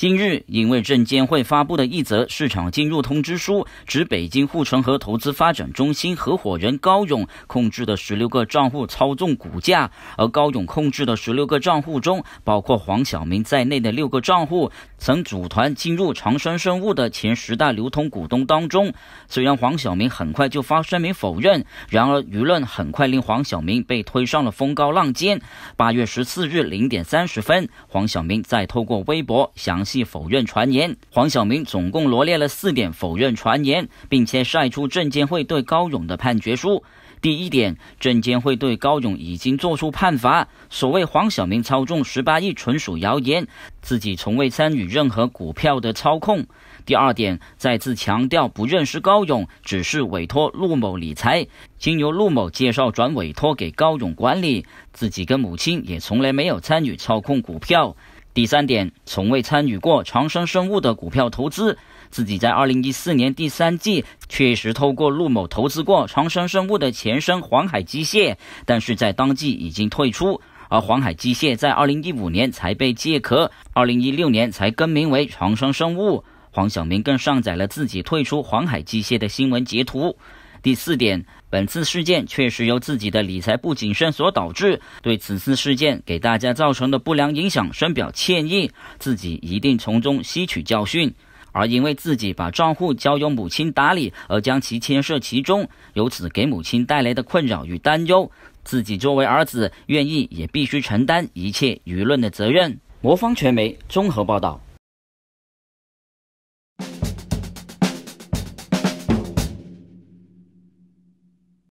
近日，因为证监会发布的一则市场进入通知书，指北京护城河投资发展中心合伙人高勇控制的十六个账户操纵股价，而高勇控制的十六个账户中，包括黄晓明在内的六个账户曾组团进入长生生物的前十大流通股东当中。虽然黄晓明很快就发声明否认，然而舆论很快令黄晓明被推上了风高浪尖。八月十四日零点三十分，黄晓明在透过微博详。系否认传言，黄晓明总共罗列了四点否认传言，并且晒出证监会对高勇的判决书。第一点，证监会对高勇已经作出判罚，所谓黄晓明操纵十八亿纯属谣言，自己从未参与任何股票的操控。第二点，再次强调不认识高勇，只是委托陆某理财，经由陆某介绍转委托给高勇管理，自己跟母亲也从来没有参与操控股票。第三点，从未参与过长生生物的股票投资。自己在二零一四年第三季确实透过陆某投资过长生生物的前身黄海机械，但是在当季已经退出。而黄海机械在二零一五年才被借壳，二零一六年才更名为长生生物。黄晓明更上载了自己退出黄海机械的新闻截图。第四点，本次事件确实由自己的理财不谨慎所导致，对此次事件给大家造成的不良影响深表歉意，自己一定从中吸取教训。而因为自己把账户交由母亲打理，而将其牵涉其中，由此给母亲带来的困扰与担忧，自己作为儿子，愿意也必须承担一切舆论的责任。魔方传媒综合报道。